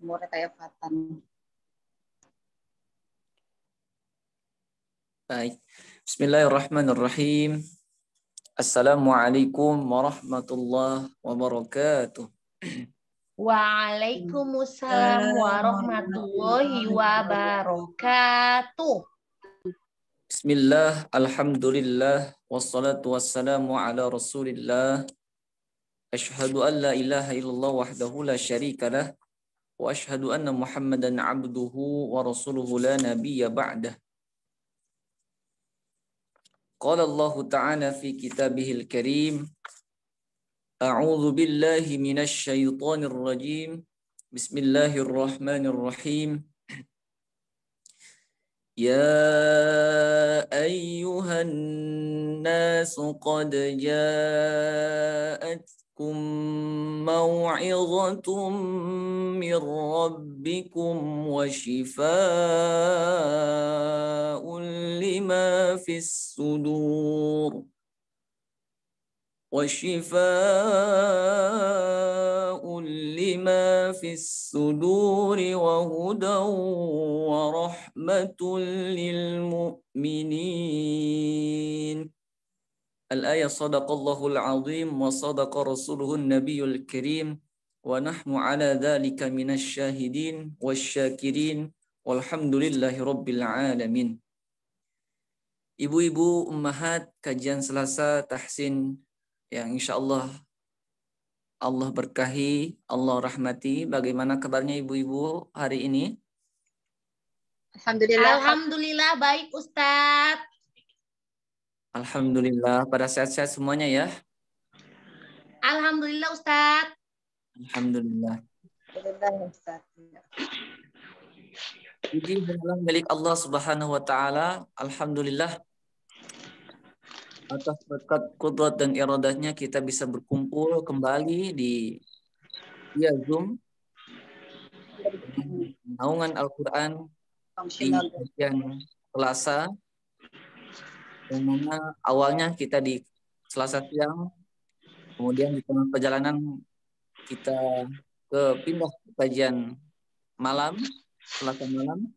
Murid kayak Fatan. Baik. Bismillahirrahmanirrahim. Assalamualaikum warahmatullahi wabarakatuh. Waalaikumsalam warahmatullahi wabarakatuh. Bismillah, alhamdulillah, wassalatu wassalamu ala rasulillah, أشهد أن لا إله إلا الله وحده لا شريك له وأشهد أن محمدا عبده ورسوله لا نبي بعده قال الله تعالى في كتابه الكريم أعوذ بالله من الشيطان الرجيم بسم الله الرحمن الرحيم يا أيها الناس قد جاءت جاءتكم موعظة من ربكم وشفاء لما في الصدور وشفاء لما في الصدور وهدى ورحمة للمؤمنين الآية صدق الله العظيم وصدق رسوله النبي الكريم ونحن على ذلك من الشاهدين والشاكرين والحمد لله رب العالمين Ibu-ibu, ummahat, kajian Selasa, tahsin yang insyaallah Allah Allah berkahi, Allah rahmati. Bagaimana kabarnya ibu-ibu hari ini? Alhamdulillah. Alhamdulillah baik Ustadz. Alhamdulillah, pada sehat-sehat semuanya ya. Alhamdulillah Ustadz. Alhamdulillah. Alhamdulillah Ustadz. Jadi milik Allah Subhanahu wa taala. Alhamdulillah atas berkat kudrat dan iradahnya kita bisa berkumpul kembali di via Zoom naungan Al-Quran di bagian Selasa yang mana awalnya kita di Selasa siang, kemudian di tengah perjalanan kita ke pindah ke kajian malam, Selasa malam,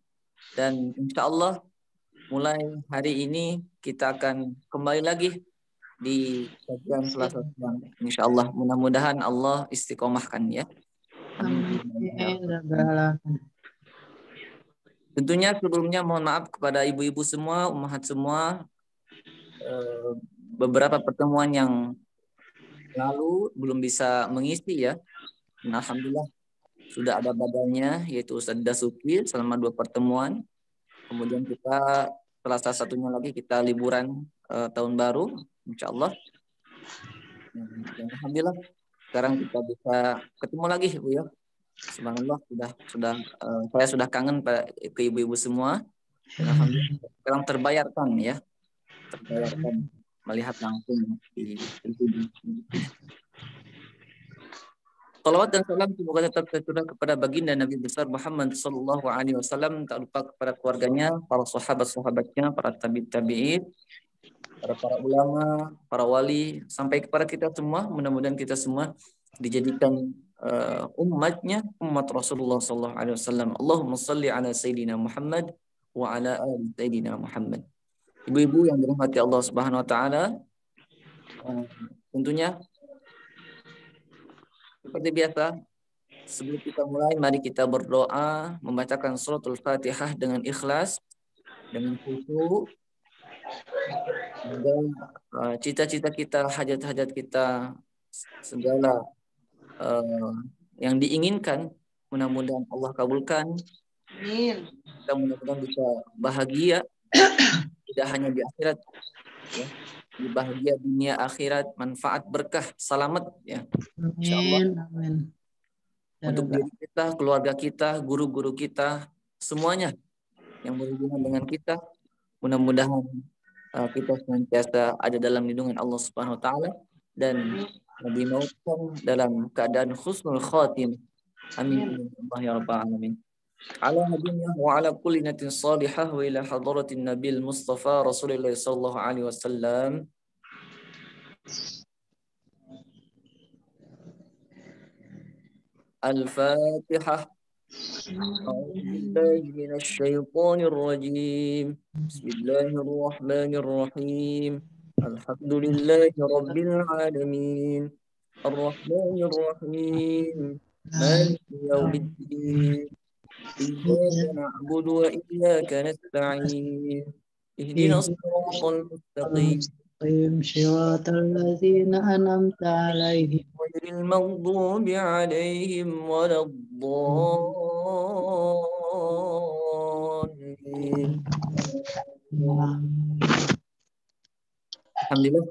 dan insya Allah mulai hari ini kita akan kembali lagi di kajian Selasa siang. Insya Allah, mudah-mudahan Allah istiqomahkan ya. Amin. Tentunya sebelumnya mohon maaf kepada ibu-ibu semua, umat semua Eh, beberapa pertemuan yang lalu belum bisa mengisi ya. Nah, alhamdulillah sudah ada badannya yaitu Ustaz Dasuki selama dua pertemuan. Kemudian kita Selasa satunya lagi kita liburan uh, tahun baru, insya Allah. Dan alhamdulillah sekarang kita bisa ketemu lagi Bu ya. Subhanallah sudah sudah uh, saya sudah kangen pada, ke ibu-ibu semua. alhamdulillah sekarang terbayarkan ya melihat langsung di Salawat dan salam semoga tetap tercurah kepada baginda Nabi besar Muhammad Sallallahu Alaihi Wasallam tak lupa kepada keluarganya, para sahabat sahabatnya, para tabi tabiin, para para ulama, para wali, sampai kepada kita semua. Mudah-mudahan kita semua dijadikan uh, umatnya umat Rasulullah Sallallahu Alaihi Wasallam. Allahumma salli ala Sayyidina Muhammad wa ala ali Sayyidina Muhammad ibu-ibu yang dirahmati Allah Subhanahu wa taala. Eh, tentunya seperti biasa sebelum kita mulai mari kita berdoa membacakan suratul Fatihah dengan ikhlas dengan khusyuk dan eh, cita-cita kita, hajat-hajat kita, segala eh, yang diinginkan, mudah-mudahan Allah kabulkan. Amin. Kita mudah-mudahan bisa bahagia tidak hanya di akhirat ya. di bahagia dunia akhirat manfaat berkah selamat ya insyaallah amin ya untuk diri kita keluarga kita guru-guru kita semuanya yang berhubungan dengan kita mudah-mudahan uh, kita senantiasa ada dalam lindungan Allah Subhanahu wa taala dan dimaukan dalam keadaan khusnul khatim amin ya rabbal alamin على هديه وعلى كل نت صالحة وإلى حضرة النبي المصطفى رسول الله صلى الله عليه وسلم الفاتحة أعوذ من الشيطان الرجيم بسم الله الرحمن الرحيم الحمد لله رب العالمين الرحمن الرحيم مالك يوم الدين إياك نعبد وإياك نستعين اهدنا الصراط المستقيم قم صراط الذين أنعمت عليهم غير المغضوب عليهم ولا الضالين Alhamdulillah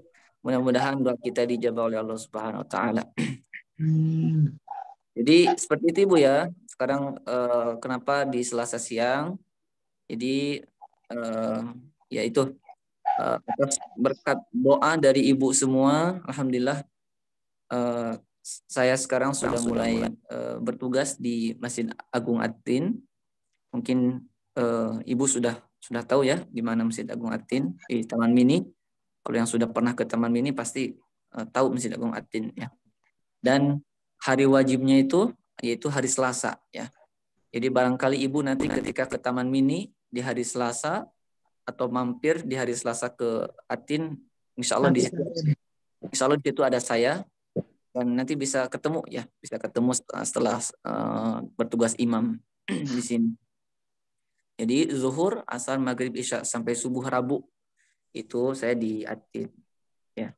mudah-mudahan doa kita dijabah oleh Allah Subhanahu wa taala. Hmm. Jadi seperti itu Ibu ya. Sekarang eh, kenapa di Selasa siang? Jadi eh, ya itu eh, berkat doa dari Ibu semua, alhamdulillah eh, saya sekarang sudah, sudah mulai, mulai. Eh, bertugas di Masjid Agung Atin. Mungkin eh, Ibu sudah sudah tahu ya di mana Masjid Agung Atin di Taman Mini. Kalau yang sudah pernah ke Taman Mini pasti eh, tahu Masjid Agung Atin ya. Dan hari wajibnya itu yaitu hari Selasa ya. Jadi barangkali ibu nanti ketika ke Taman Mini di hari Selasa atau mampir di hari Selasa ke Atin, insya Allah di situ, insya Allah di situ ada saya dan nanti bisa ketemu ya, bisa ketemu setelah, setelah uh, bertugas imam di sini. Jadi zuhur, asar, maghrib, isya sampai subuh Rabu itu saya di Atin. Ya.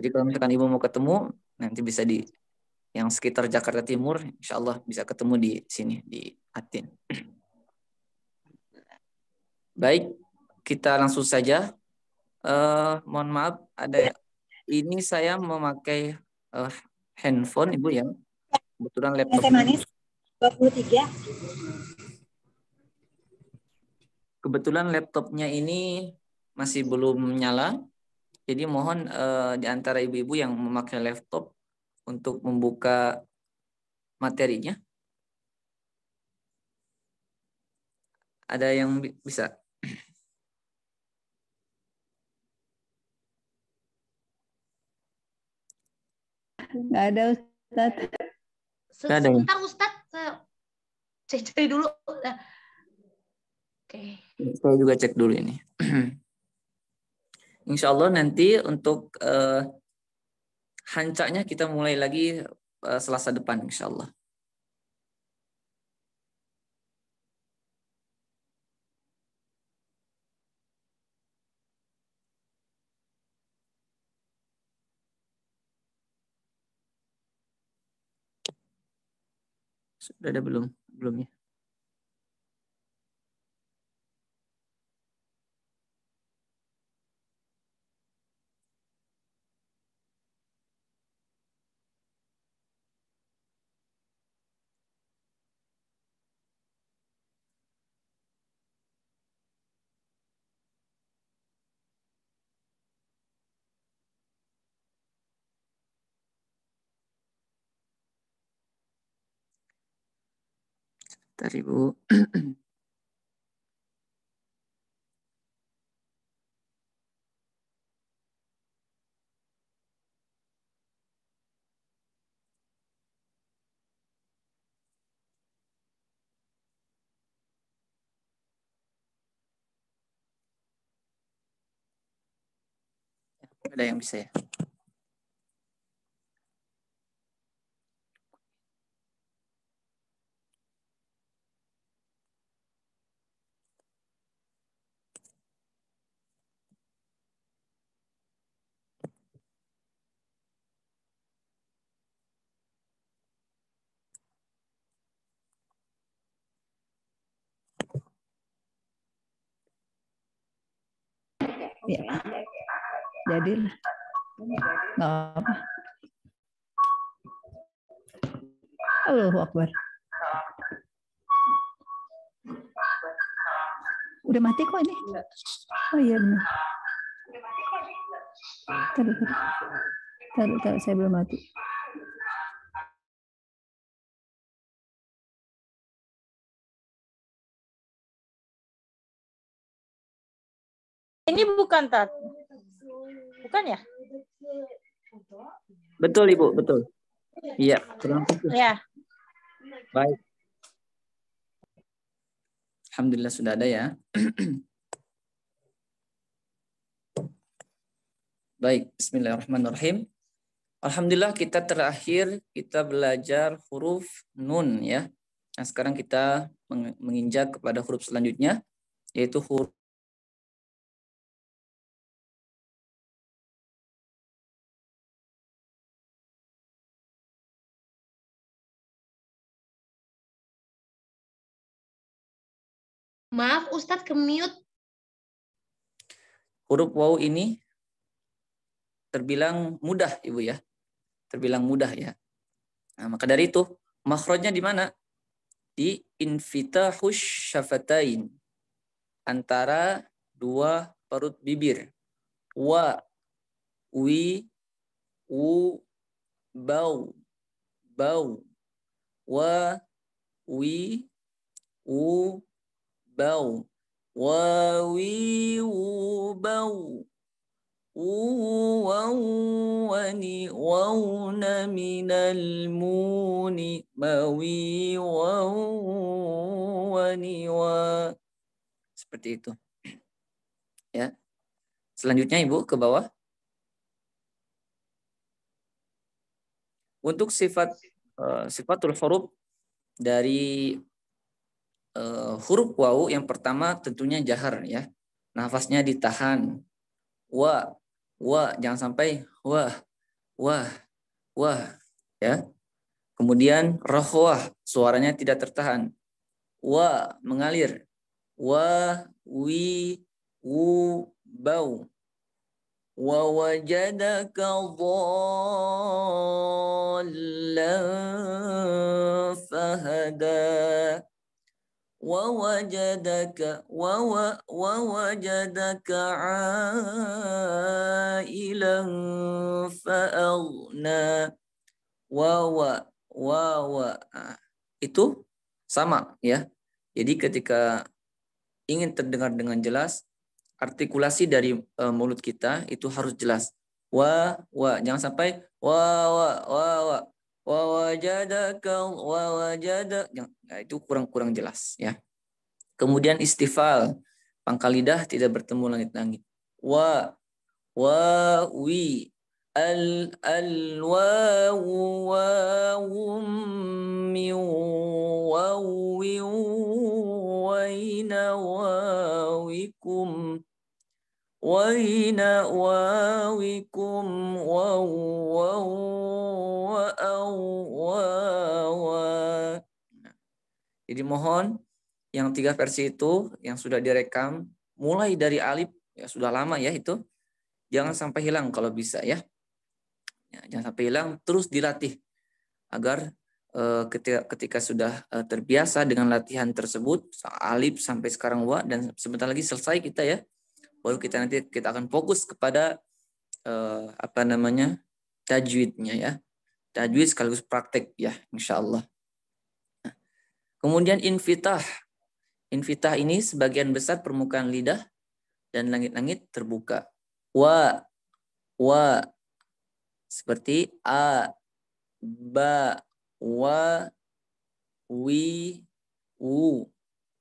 Jadi kalau misalkan ibu mau ketemu nanti bisa di yang sekitar Jakarta Timur, insya Allah bisa ketemu di sini di Atin. Baik, kita langsung saja. Uh, mohon maaf, ada ya. ini saya memakai uh, handphone ibu ya. Kebetulan laptop. Teh manis 23. Kebetulan laptopnya ini masih belum menyala, Jadi mohon uh, di antara ibu-ibu yang memakai laptop untuk membuka materinya? Ada yang bisa? Enggak ada Ustaz. ada. Sebentar Ustaz, saya cari dulu. Oke. Okay. Saya juga cek dulu ini. Insya Allah nanti untuk uh, hancaknya kita mulai lagi eh, Selasa depan insya Allah. Sudah ada belum? Belum ya? Bentar Ibu. ada yang bisa ya? ya. jadi halo apa Akbar udah mati kok ini iya. oh iya benar tadi taruh taruh, taruh saya belum mati Ini bukan tat. Bukan ya? Betul Ibu, betul. Iya, kurang Ya. Baik. Alhamdulillah sudah ada ya. Baik, bismillahirrahmanirrahim. Alhamdulillah kita terakhir kita belajar huruf nun ya. Nah, sekarang kita menginjak kepada huruf selanjutnya yaitu huruf Maaf Ustadz ke Huruf wow ini terbilang mudah Ibu ya. Terbilang mudah ya. Nah, maka dari itu makhrajnya di mana? Di infitahush syafatain. Antara dua perut bibir. Wa, wi, u, bau, bau, wa, wi, u, bau wawi bau wa'ni na minal muni المون wau wa'ni wa seperti itu ya selanjutnya ibu ke bawah untuk sifat uh, sifatul huruf dari uh, huruf wau yang pertama tentunya jahar ya. Nafasnya ditahan. Wa, wa, jangan sampai wah, wah, wah ya. Kemudian rohwah, suaranya tidak tertahan. Wa mengalir. Wa, wi, wu, bau. Wa wajadaka dhallan fahada ووجدك وو ووجدك عائلا فأغنى wawa wawa itu sama ya jadi ketika ingin terdengar dengan jelas artikulasi dari eh, mulut kita itu harus jelas wa wa jangan sampai wa wa wa wa wajadaka wajada nah, itu kurang-kurang jelas ya kemudian istifal pangkal lidah tidak bertemu langit-langit wa wa wi al al wa wi wa ina wa wikum وينأواوكم ووا jadi mohon yang tiga versi itu yang sudah direkam mulai dari alif ya sudah lama ya itu jangan sampai hilang kalau bisa ya, ya jangan sampai hilang terus dilatih agar eh, ketika, ketika sudah eh, terbiasa dengan latihan tersebut alif sampai sekarang wa dan sebentar lagi selesai kita ya baru kita nanti kita akan fokus kepada uh, apa namanya tajwidnya ya tajwid sekaligus praktek ya insya Allah kemudian infitah infitah ini sebagian besar permukaan lidah dan langit-langit terbuka wa wa seperti a ba wa wi u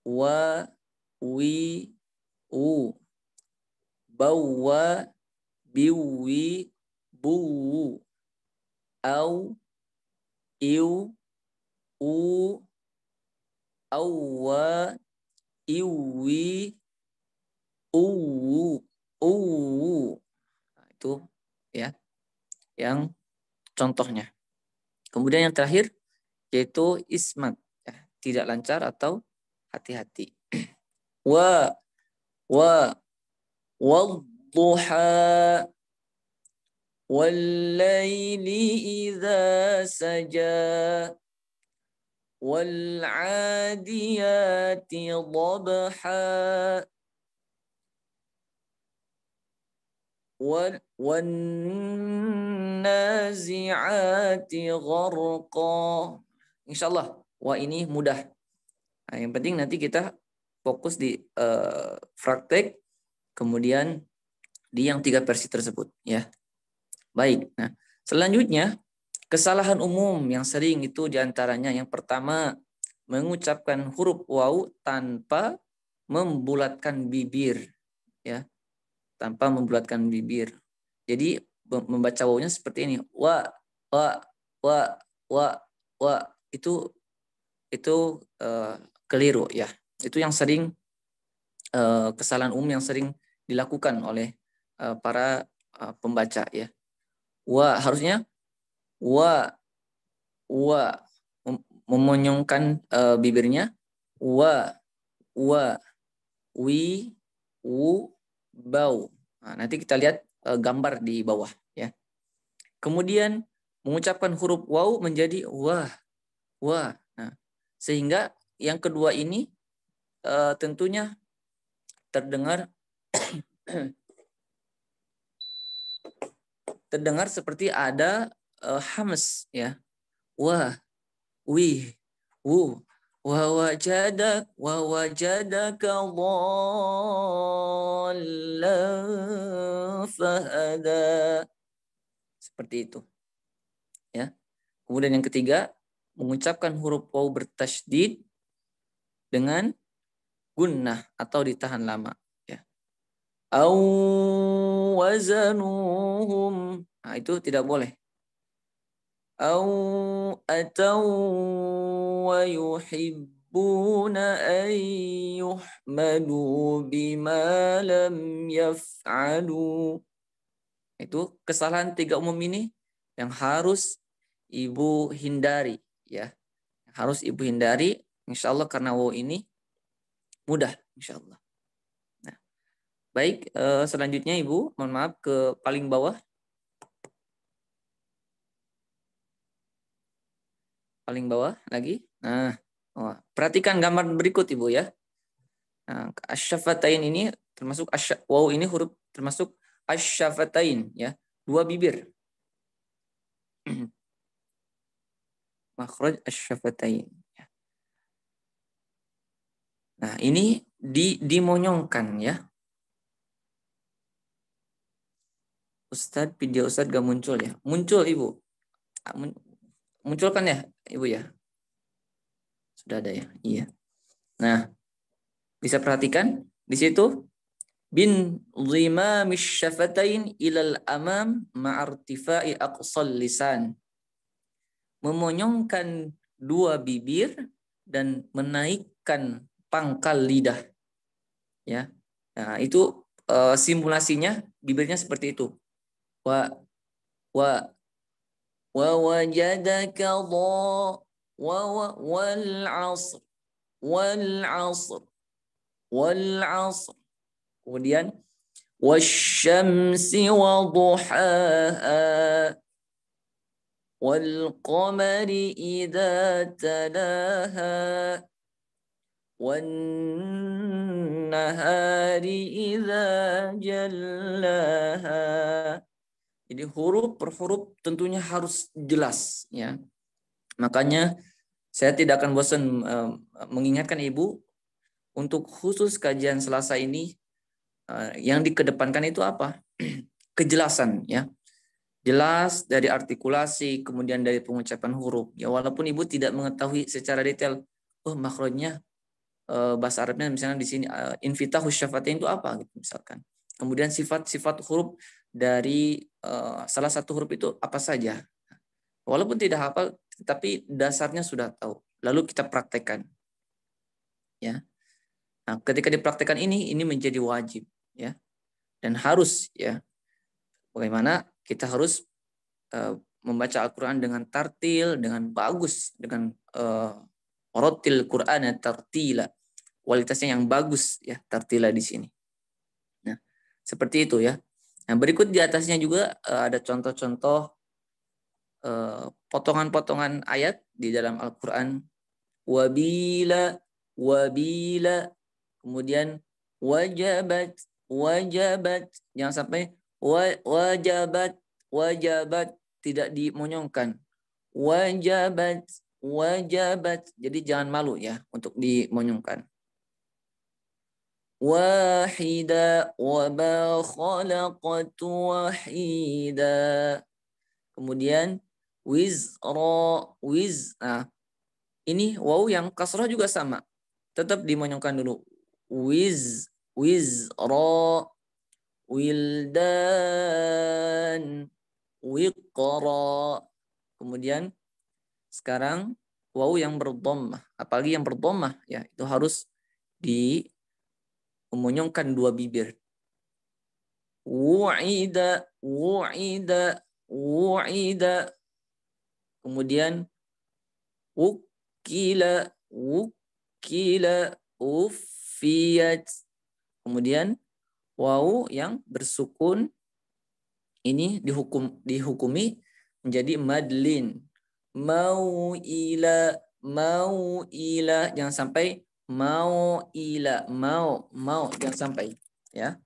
wa wi u bawa biwi buwu au iu u awa iwi uwu uwu nah, itu ya yang contohnya kemudian yang terakhir yaitu ismat ya, tidak lancar atau hati-hati wa wa والضحى والليل إذا سجى والعاديات ضبحا والنازعات غرقا Insya Allah, wah ini mudah. Nah, yang penting nanti kita fokus di uh, praktek kemudian di yang tiga versi tersebut ya. Baik. Nah, selanjutnya kesalahan umum yang sering itu diantaranya yang pertama mengucapkan huruf wau tanpa membulatkan bibir ya. Tanpa membulatkan bibir. Jadi membaca wawnya seperti ini. Wa wa wa wa wa itu itu uh, keliru ya. Itu yang sering uh, kesalahan umum yang sering dilakukan oleh uh, para uh, pembaca ya. Wa harusnya wa wa memonyongkan uh, bibirnya wa wa wi wu bau. Nah, nanti kita lihat uh, gambar di bawah ya. Kemudian mengucapkan huruf wau menjadi wah wah. Nah, sehingga yang kedua ini uh, tentunya terdengar terdengar seperti ada uh, eh, hams ya. Wah, wih, wu, wa wajadak wa wajadaka fahada. Seperti itu. Ya. Kemudian yang ketiga, mengucapkan huruf waw bertasydid dengan gunnah atau ditahan lama au wazanuhum. Nah, itu tidak boleh. Au atau wa yuhibbuna an yuhmadu bima lam yaf'alu. Itu kesalahan tiga umum ini yang harus ibu hindari ya. Harus ibu hindari insya Allah karena wow ini mudah insya Allah. Baik, eh, selanjutnya Ibu, mohon maaf ke paling bawah. Paling bawah lagi. Nah, oh, perhatikan gambar berikut Ibu ya. Nah, asyafatain ini termasuk asy wow ini huruf termasuk asyafatain ya, dua bibir. Makhraj asyafatain. Ya. Nah, ini di dimonyongkan ya Ustadz, video Ustadz gak muncul ya? Muncul Ibu. Ah, munculkan ya Ibu ya? Sudah ada ya? Iya. Nah, bisa perhatikan di situ bin zima misyafatain ilal amam ma'artifai aqsal lisan. Memonyongkan dua bibir dan menaikkan pangkal lidah. Ya. Nah, itu eh, simulasinya bibirnya seperti itu. و و ووجدك و والعصر والعصر والعصر kemudian والشمس وضحاها والقمر إذا تلاها والنهار إذا جلاها Jadi huruf per huruf tentunya harus jelas ya. Makanya saya tidak akan bosan eh, mengingatkan Ibu untuk khusus kajian Selasa ini eh, yang dikedepankan itu apa? Kejelasan ya. Jelas dari artikulasi kemudian dari pengucapan huruf. Ya walaupun Ibu tidak mengetahui secara detail oh makronya eh, bahasa Arabnya misalnya di sini invita invitahu itu apa gitu misalkan. Kemudian sifat-sifat huruf dari uh, salah satu huruf itu apa saja. Walaupun tidak hafal, tapi dasarnya sudah tahu. Lalu kita praktekkan. Ya. Nah, ketika dipraktekkan ini, ini menjadi wajib, ya. Dan harus, ya. Bagaimana kita harus uh, membaca Al-Quran dengan tartil, dengan bagus, dengan uh, rotil Quran tartila. Kualitasnya yang bagus, ya, tartila di sini. Seperti itu ya. Nah, berikut di atasnya juga uh, ada contoh-contoh eh, potongan-potongan uh, ayat di dalam Al-Qur'an. Wabila wabila kemudian wajabat wajabat yang sampai wajabat wajabat tidak dimonyongkan wajabat wajabat jadi jangan malu ya untuk dimonyongkan wahida wama khalaqtu wahida. Kemudian wizra wiz'a. Ini waw yang kasrah juga sama. Tetap dimonyongkan dulu. Wiz wizra wildan wiqra. Kemudian sekarang waw yang berdhammah Apalagi yang berdhammah ya itu harus di memonyongkan dua bibir. Wu'ida, wu'ida, wu'ida. Kemudian wukila, wukila, ufiyat. Kemudian wau yang bersukun ini dihukum dihukumi menjadi madlin. Mau ila, mau ila. Jangan sampai mau ila mau mau jangan sampai ya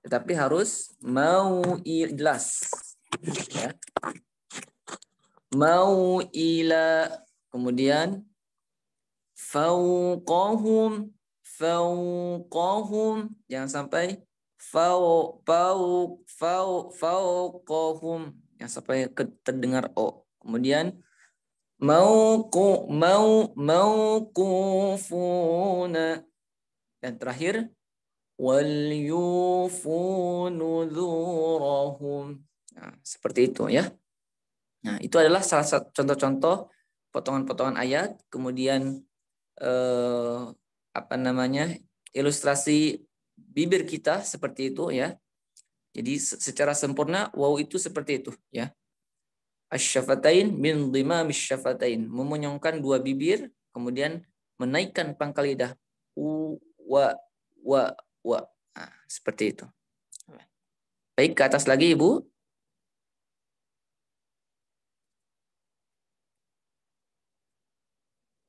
tetapi harus mau il, jelas ya. mau ila kemudian fauqahum fauqahum jangan sampai fau fau fau fauqahum yang sampai terdengar o kemudian mauku mau mauqufuna dan terakhir wal yufunu Nah, seperti itu ya. Nah, itu adalah salah satu contoh-contoh potongan-potongan ayat, kemudian eh, apa namanya? ilustrasi bibir kita seperti itu ya. Jadi secara sempurna wow itu seperti itu ya. Asyafatain min lima, syafatain. Memunyongkan dua bibir, kemudian menaikkan pangkal lidah. U, wa, wa, wa. Nah, seperti itu. Baik, ke atas lagi Ibu.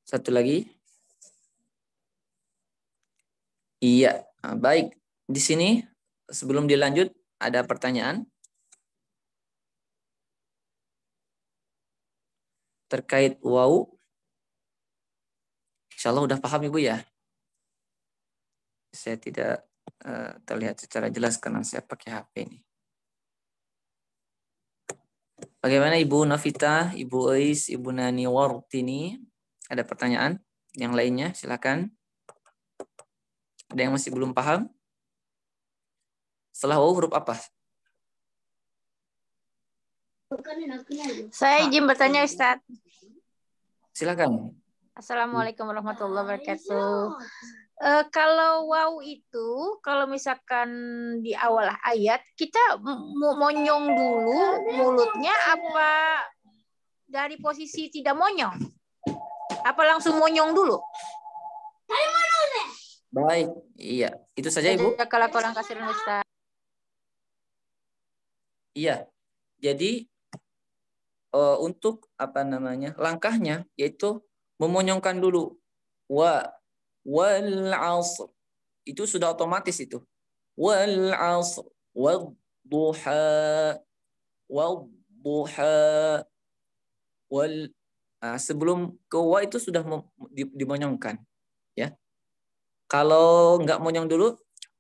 Satu lagi. Iya, nah, baik. Di sini sebelum dilanjut ada pertanyaan. terkait wau. Insya Allah udah paham Ibu ya. Saya tidak eh, terlihat secara jelas karena saya pakai HP ini. Bagaimana Ibu Novita, Ibu Ois, Ibu Nani Wartini? Ada pertanyaan yang lainnya? Silakan. Ada yang masih belum paham? Setelah wau huruf apa? Saya izin bertanya Ustaz. Silakan. Assalamualaikum warahmatullahi wabarakatuh. Uh, kalau wow itu kalau misalkan di awal ayat kita monyong dulu mulutnya apa dari posisi tidak monyong apa langsung monyong dulu baik iya itu saja ibu kalau kurang kasir Ustaz. iya jadi uh, untuk apa namanya langkahnya yaitu memonyongkan dulu wa wal asr itu sudah otomatis itu wal asr wal duha wal duha wal nah, sebelum ke wa itu sudah dimonyongkan ya kalau nggak monyong dulu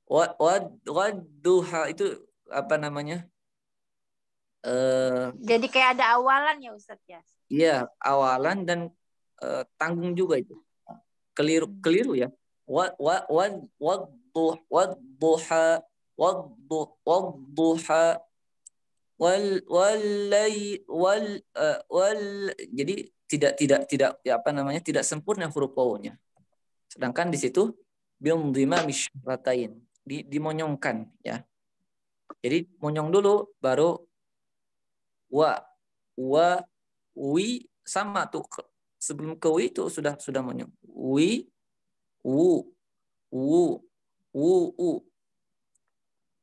wa wa duha itu apa namanya Eh, jadi kayak ada awalan ya Ustadz ya iya awalan dan uh, tanggung juga itu keliru hmm. keliru ya wa wa wal wa duh duha wa duh duha wal wal wal uh, wal jadi tidak tidak tidak ya apa namanya tidak sempurna huruf wawunya sedangkan di situ bimdima misratain di dimonyongkan ya jadi monyong dulu baru wa wa wi sama tuh sebelum ke wi itu sudah sudah monyong wi wu wu wu u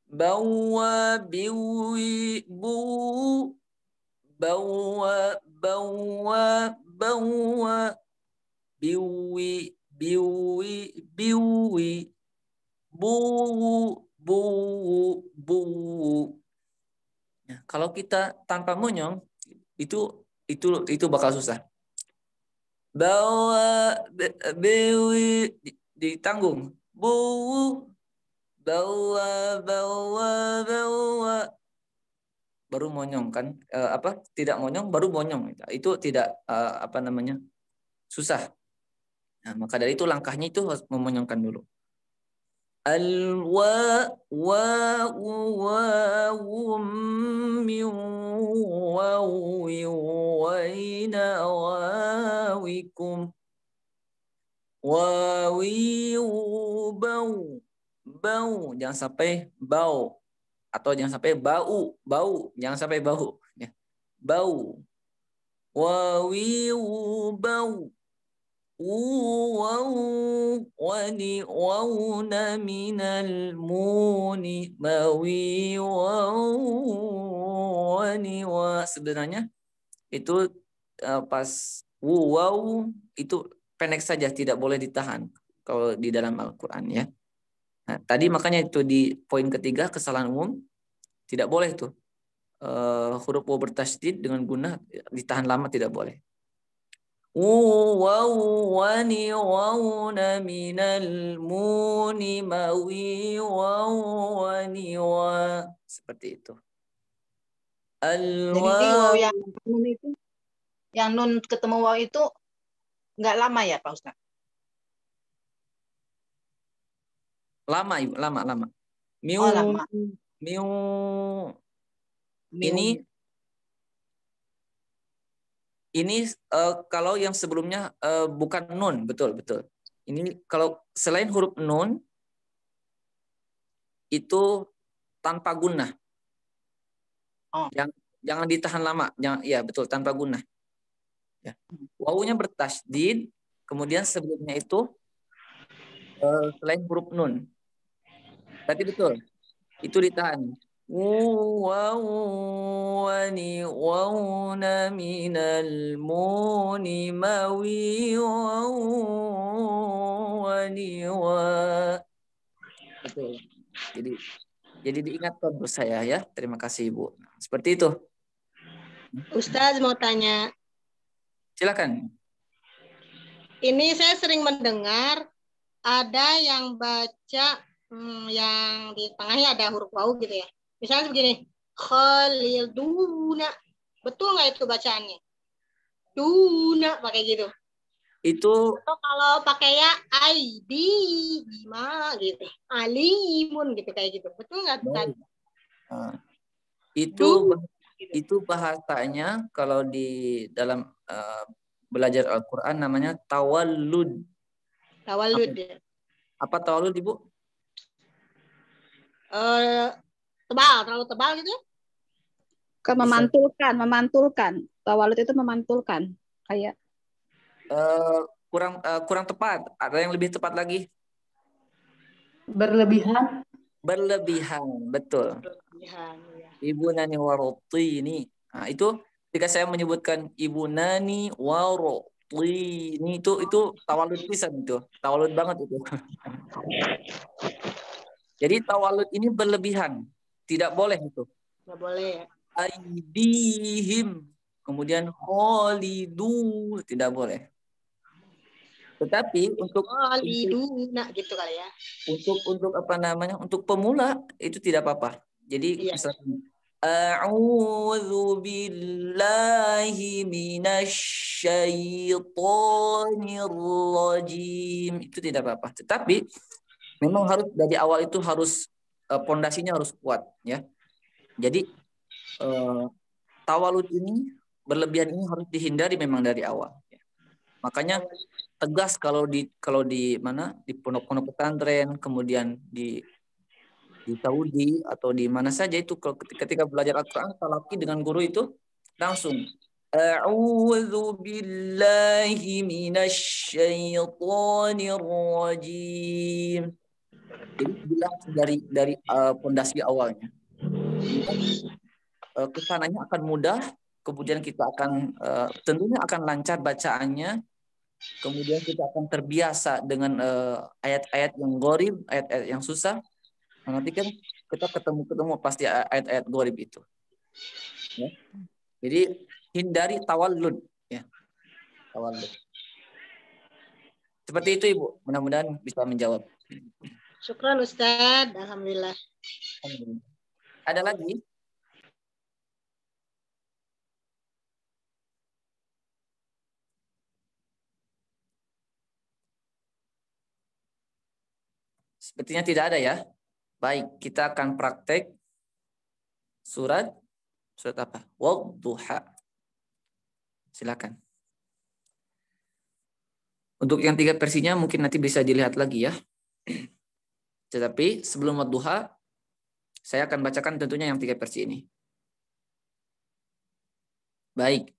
bawa biwi bu bawa bawa bawa biwi biwi biwi bu bu bu Ya, kalau kita tanpa monyong itu itu itu bakal susah. Bawa bewi ditanggung. bu bawa bawa bawa baru monyong kan e, apa tidak monyong baru monyong itu tidak e, apa namanya susah nah, maka dari itu langkahnya itu harus memonyongkan dulu bau jangan sampai bau atau jangan sampai bau bau jangan sampai bau ya bau wawi bau wa sebenarnya itu eh, pas wow itu pendek saja tidak boleh ditahan kalau di dalam Al-Qur'an ya. Nah, tadi makanya itu di poin ketiga kesalahan umum tidak boleh tuh uh, huruf waw bertasdid dengan guna ditahan lama tidak boleh. وونغون من المون mawi wawaniwa seperti itu Al Jadi di yang nun itu yang nun ketemu waw itu nggak lama ya Pak Ustaz? Lama yuk lama lama. Miu oh, lama. Miu, miu. ini ini uh, kalau yang sebelumnya uh, bukan nun, betul betul. Ini kalau selain huruf nun itu tanpa guna. Oh. Yang jangan ditahan lama, jangan ya betul tanpa guna. Ya. Wawunya bertasdid, kemudian sebelumnya itu uh, selain huruf nun. Tapi betul, itu ditahan. ونعون من المون مويوا ونوا Betul. Jadi jadi diingat buat saya ya. Terima kasih Ibu. Seperti itu. Ustaz mau tanya. Silakan. Ini saya sering mendengar ada yang baca hmm, yang di tengahnya ada huruf wau gitu ya. Misalnya begini, khaliduna. Betul nggak itu bacaannya? Duna pakai gitu. Itu Atau kalau pakai ya aidi gimana gitu. Alimun gitu kayak gitu. Betul nggak Uh, itu Duna. Gitu. itu bahasanya kalau di dalam uh, belajar Al-Qur'an namanya tawallud. Tawallud apa, ya. Apa tawallud, Ibu? Uh, Tebal, terlalu tebal gitu? Ya? Ke memantulkan, memantulkan. Tawalut itu memantulkan. Kayak uh, kurang uh, kurang tepat. Ada yang lebih tepat lagi? Berlebihan. Berlebihan, betul. Iya. Ibu Nani ini. Nah, itu jika saya menyebutkan Ibu Nani waro Wih, ini itu itu tawalud pisan itu, tawalut banget itu. Jadi tawalut ini berlebihan. Tidak boleh itu. Tidak boleh ya. Aidihim. Kemudian kholidu. Tidak boleh. Tetapi untuk nak gitu kali ya. Untuk untuk apa namanya? Untuk pemula itu tidak apa-apa. Jadi iya. misalnya A'udzu billahi minasyaitonir rajim. Itu tidak apa-apa. Tetapi memang harus dari awal itu harus Eh, pondasinya harus kuat ya. Jadi eh, tawalut ini berlebihan ini harus dihindari memang dari awal. Ya. Makanya tegas kalau di kalau di mana di pondok-pondok pesantren kemudian di di Saudi atau di mana saja itu kalau ketika belajar Al-Qur'an talaki dengan guru itu langsung A'udzu billahi minasy syaithanir rajim jadi bila dari dari pondasi eh, uh, awalnya. Uh, kesananya akan mudah, kemudian kita akan uh, tentunya akan lancar bacaannya, kemudian kita akan terbiasa dengan ayat-ayat yang gorib, ayat-ayat yang susah. Nah, nanti kan kita ketemu-ketemu pasti ayat-ayat gorib itu. Ya. Jadi hindari tawallud, ya. Tawallud. Seperti itu Ibu, mudah-mudahan bisa menjawab. Syukran Ustaz, Alhamdulillah. Ada lagi? Sepertinya tidak ada ya. Baik, kita akan praktek surat surat apa? Wadduha. Silakan. Untuk yang tiga versinya mungkin nanti bisa dilihat lagi ya. Tetapi sebelum waktu duha, saya akan bacakan tentunya yang tiga versi ini. Baik.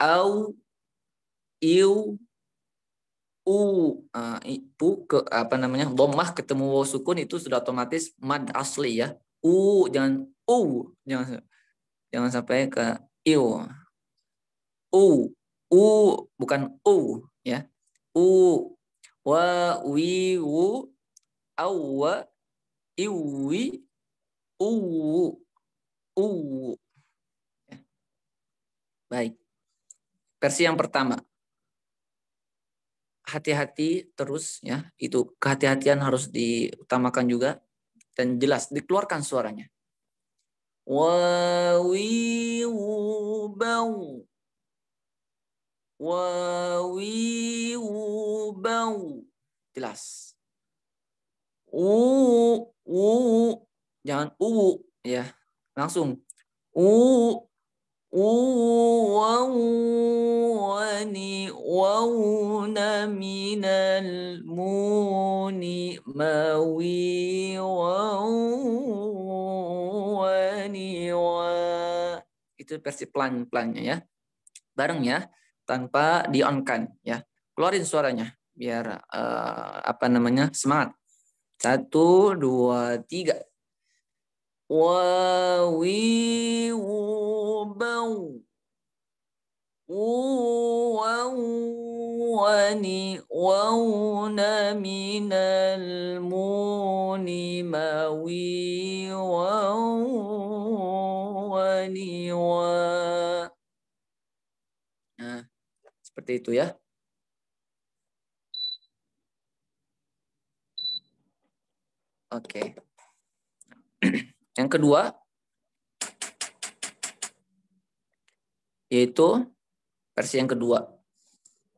Au, iu, u, uh, ke, apa namanya, domah ketemu waw sukun itu sudah otomatis mad asli ya. U, jangan u, jangan jangan sampai ke iu. U, u bukan u ya. U, wa, wi, wu, Awa, iwi uwu uwu. Ya. Baik. Versi yang pertama. Hati-hati terus ya, itu kehati-hatian harus diutamakan juga dan jelas dikeluarkan suaranya. Wawi wubau. Wawi wubau. Jelas u u jangan u ya langsung u u wau wani wau naminal muni mawi wau wani wa itu versi pelan-pelannya ya bareng ya tanpa dionkan ya keluarin suaranya biar uh, apa namanya semangat satu, dua, tiga. Wawi wubau. Wawani wawna minal muni mawi wawani wa. Nah, seperti itu ya. Oke. Okay. Yang kedua yaitu versi yang kedua.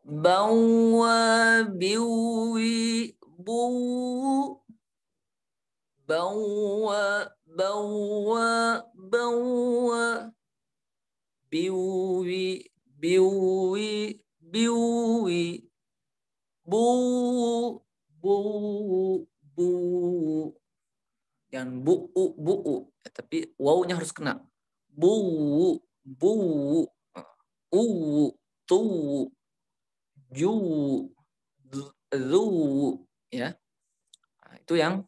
Bawa biwi bu bawa bawa bawa biwi biwi biwi bu bu bu yang bu u bu u ya, tapi wawunya harus kena bu bu u tu ju zu ya nah, itu yang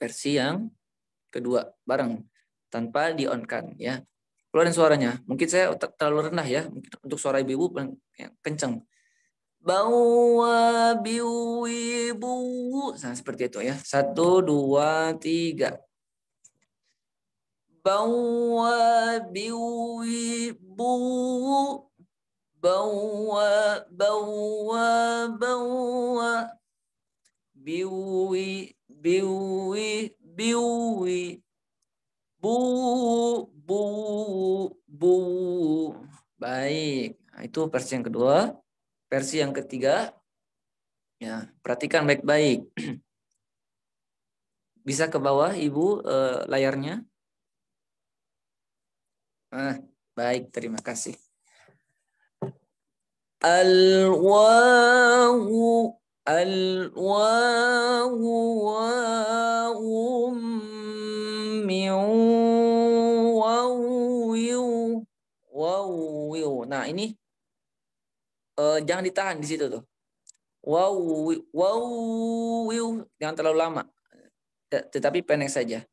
versi yang kedua bareng tanpa di on kan ya keluarin suaranya mungkin saya terlalu rendah ya untuk suara ibu-ibu kencang bawa biwibu. Nah, seperti itu ya. Satu, dua, tiga. Bawa biwibu. Bawa, bawa, bawa. Biwi, biwi, biwi. Bu, bu, bu. Baik. Nah, itu versi yang kedua versi yang ketiga. Ya, perhatikan baik-baik. Bisa ke bawah Ibu eh, layarnya? Ah, baik, terima kasih. Al-wawu wau, wau wau, wau. wau nah ini uh, jangan ditahan di situ tuh. Wow, wow, wow, jangan terlalu lama. Tetapi pendek saja.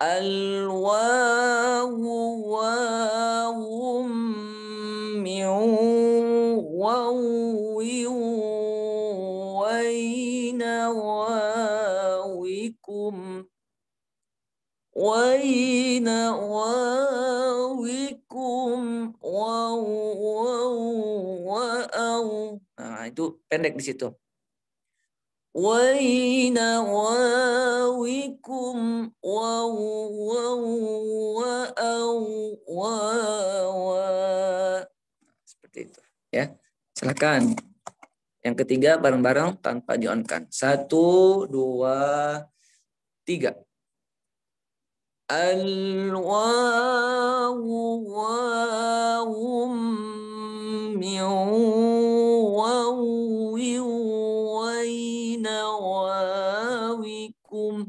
Al wa pendek di situ. Waina wawikum seperti itu ya. Silakan. Yang ketiga bareng-bareng tanpa dionkan. Satu, dua, tiga. الواو واو من واو وين واوكم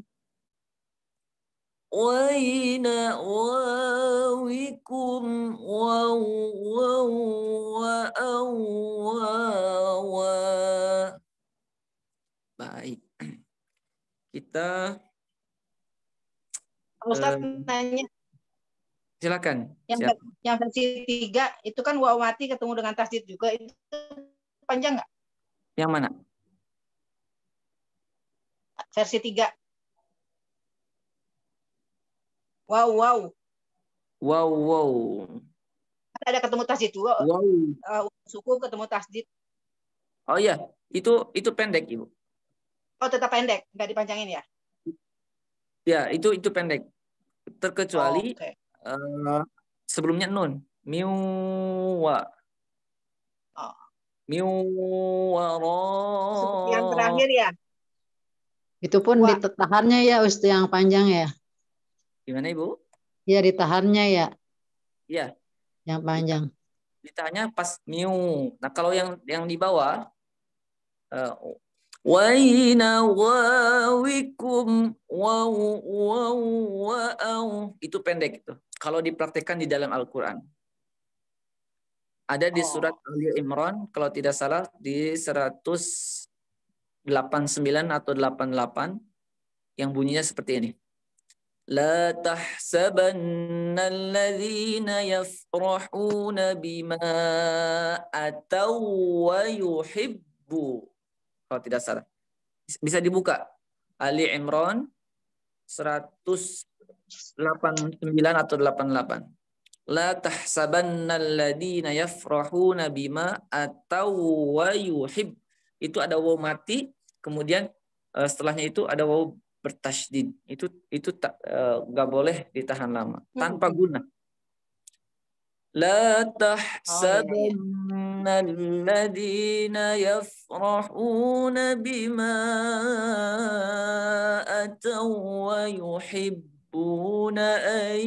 وين واوكم واو واو واو واو baik kita Ustaz uh, nanya. Silakan. Yang yang versi 3 itu kan mati ketemu dengan tasdid juga itu panjang nggak? Yang mana? Versi 3. Wow, wow. Wow, wow. Kan ada ketemu tasdid juga. Wow. Uh, suku ketemu tasdid. Oh iya, itu itu pendek, Ibu. Oh, tetap pendek, nggak dipanjangin ya? Ya, itu itu pendek terkecuali oh, okay. uh, eh, sebelumnya nun miwa oh. miwara yang terakhir ya itu pun Wah. ditahannya ya Ustaz yang panjang ya gimana ibu ya ditahannya ya iya yang panjang ditanya pas miu nah kalau yang yang di bawah eh, Waina wawikum waw waw waw itu pendek itu. Kalau dipraktekkan di dalam Al-Qur'an. Ada di oh. surat Ali Imran kalau tidak salah di 189 atau 88 yang bunyinya seperti ini. لا تحسبن الذين يفرحون بما أتوا ويحبون kalau tidak salah. Bisa dibuka Ali Imran 189 atau 88. La tahsabanna alladina yafrahuna bima atau wa yuhib. Itu ada waw mati, kemudian eh, setelahnya itu ada waw bertasydid. Itu itu tak eh, nggak boleh ditahan lama hmm. tanpa guna. لا تحسبن الذين يفرحون بما أتوا ويحبون أن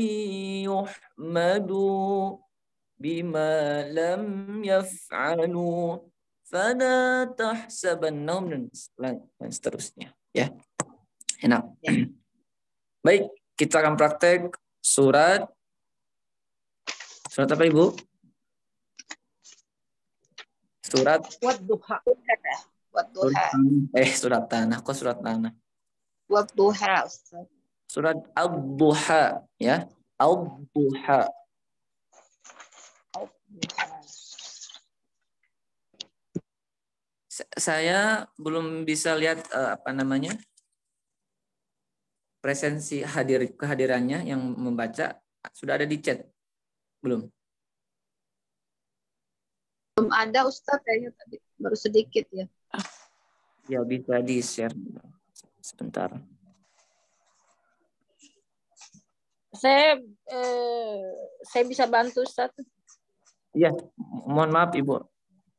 يحمدوا بما لم يفعلوا فلا تحسبنهم dan seterusnya ya enak baik kita akan praktek surat Surat apa Ibu? Surat Wadduha. Wadduha. Eh, surat tanah. Kok surat tanah? Wadduha. Surat Ad-Duha, ya. al Ad-Duha. Saya belum bisa lihat eh, apa namanya presensi hadir kehadirannya yang membaca sudah ada di chat. Belum. Belum ada Ustaz kayaknya tadi baru sedikit ya. Ya bisa di share sebentar. Saya eh, saya bisa bantu Ustaz. ya mohon maaf Ibu.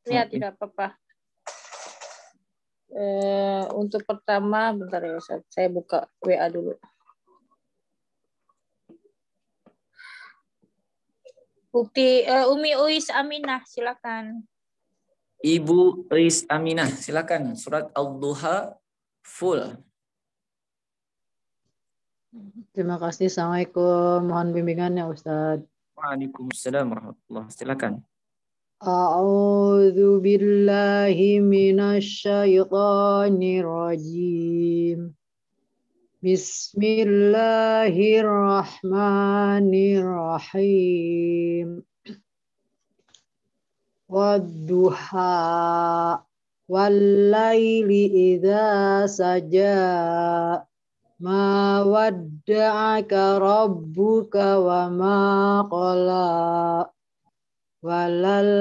Iya, tidak apa-apa. Eh, untuk pertama bentar ya Ustaz, saya buka WA dulu. Bukti uh, Umi Uis Aminah, silakan. Ibu Uis Aminah, silakan. Surat Al-Duha full. Terima kasih. Assalamualaikum. Mohon bimbingannya Ustaz. Waalaikumsalam warahmatullahi Silakan. A'udzu billahi minasy syaithanir rajim. Bismillahirrahmanirrahim. Wadduha wallayli idza saja ma wadda'aka rabbuka wa ma qala walal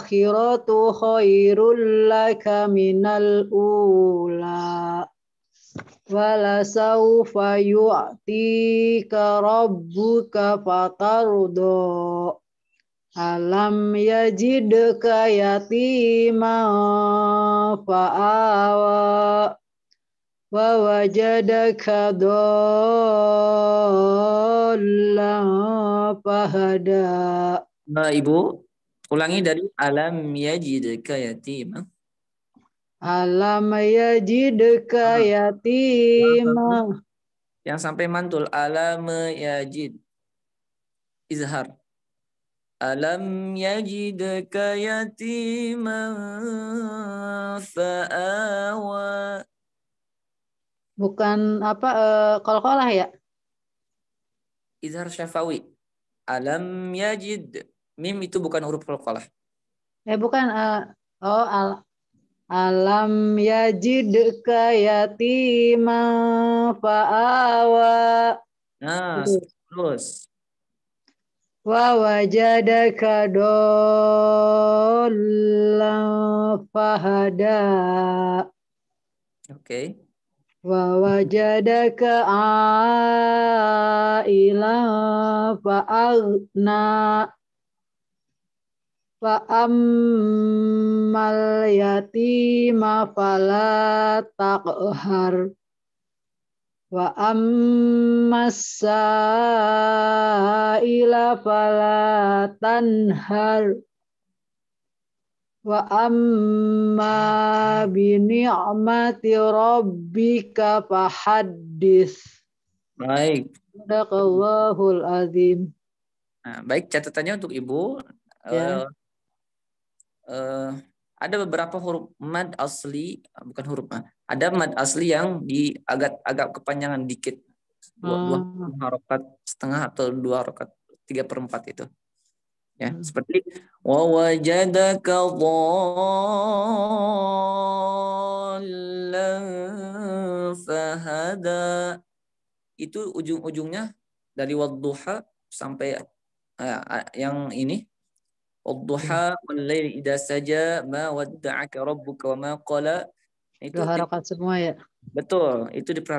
akhiratu khairul laka minal ula falasaufa yu'tika rabbuka fatardo alam yajidka yatima fa'awa wa wajadaka dollan fahada Ibu ulangi dari alam yajidka yatiman Alam yajidka yatima. Yang sampai mantul. Alam yajid. Izhar. Alam yajidka yatiman fa'awa. Bukan apa uh, kol-kolah ya? Izhar syafawi. Alam yajid. Mim itu bukan huruf kol Eh bukan. Eh, oh al Alam kaya tima fa'awa. Nah, terus. Wa wajadaka dollam fahada. Oke. Wa wajadaka aila fa'agna. Wa ammal yatima fala taqhar. Wa ammas sa'ila fala tanhar. Wa amma bi ni'mati rabbika fahaddis. Baik. Sadaqallahul azim. Nah, baik catatannya untuk Ibu. Ya. Uh, Eh, ada beberapa huruf mad asli bukan huruf mad ada mad asli yang di agak agak kepanjangan dikit dua, hmm. dua harokat setengah atau dua harokat tiga perempat itu ya hmm. seperti wa wajadaka fahada itu ujung-ujungnya dari wadduha sampai eh, yang ini Wadduha wal lail idza saja ma wadda'aka rabbuka wa ma qala. Itu Dua harakat semua ya. Betul, itu diperhatikan.